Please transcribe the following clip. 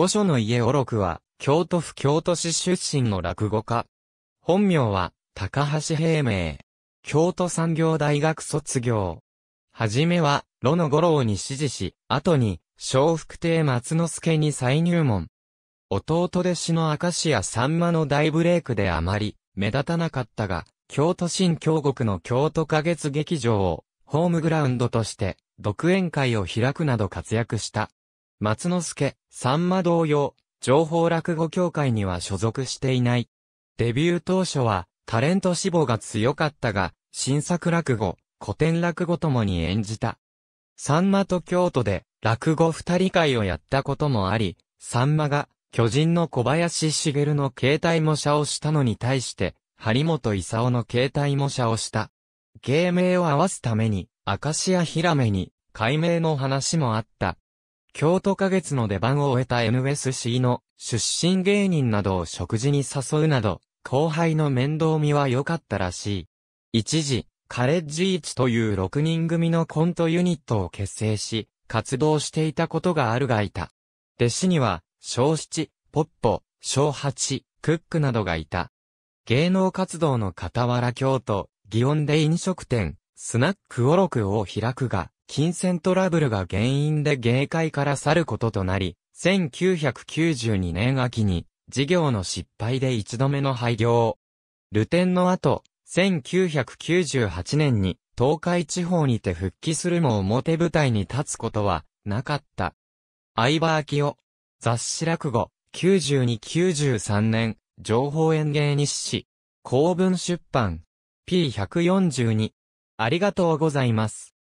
御所の家おろくは、京都府京都市出身の落語家。本名は、高橋平明。京都産業大学卒業。はじめは、炉の五郎に指示し、後に、小福亭松之助に再入門。弟弟子の明石家さんまの大ブレイクであまり、目立たなかったが、京都新京極の京都花月劇場を、ホームグラウンドとして、独演会を開くなど活躍した。松之助、さんま同様、情報落語協会には所属していない。デビュー当初は、タレント志望が強かったが、新作落語、古典落語ともに演じた。さんまと京都で、落語二人会をやったこともあり、さんまが、巨人の小林茂の携帯模写をしたのに対して、張本勲の携帯模写をした。芸名を合わすために、明石家ひらめに、解明の話もあった。京都花月の出番を終えた NSC の出身芸人などを食事に誘うなど、後輩の面倒見は良かったらしい。一時、カレッジイチという6人組のコントユニットを結成し、活動していたことがあるがいた。弟子には、小七、ポッポ、小八、クックなどがいた。芸能活動の傍ら京都、祇園で飲食店、スナックオロクを開くが、金銭トラブルが原因で芸界から去ることとなり、1992年秋に、事業の失敗で一度目の廃業。ルテンの後、1998年に東海地方にて復帰するも表舞台に立つことはなかった。相葉明夫、雑誌落語、9293年、情報園芸日誌、公文出版、P142。ありがとうございます。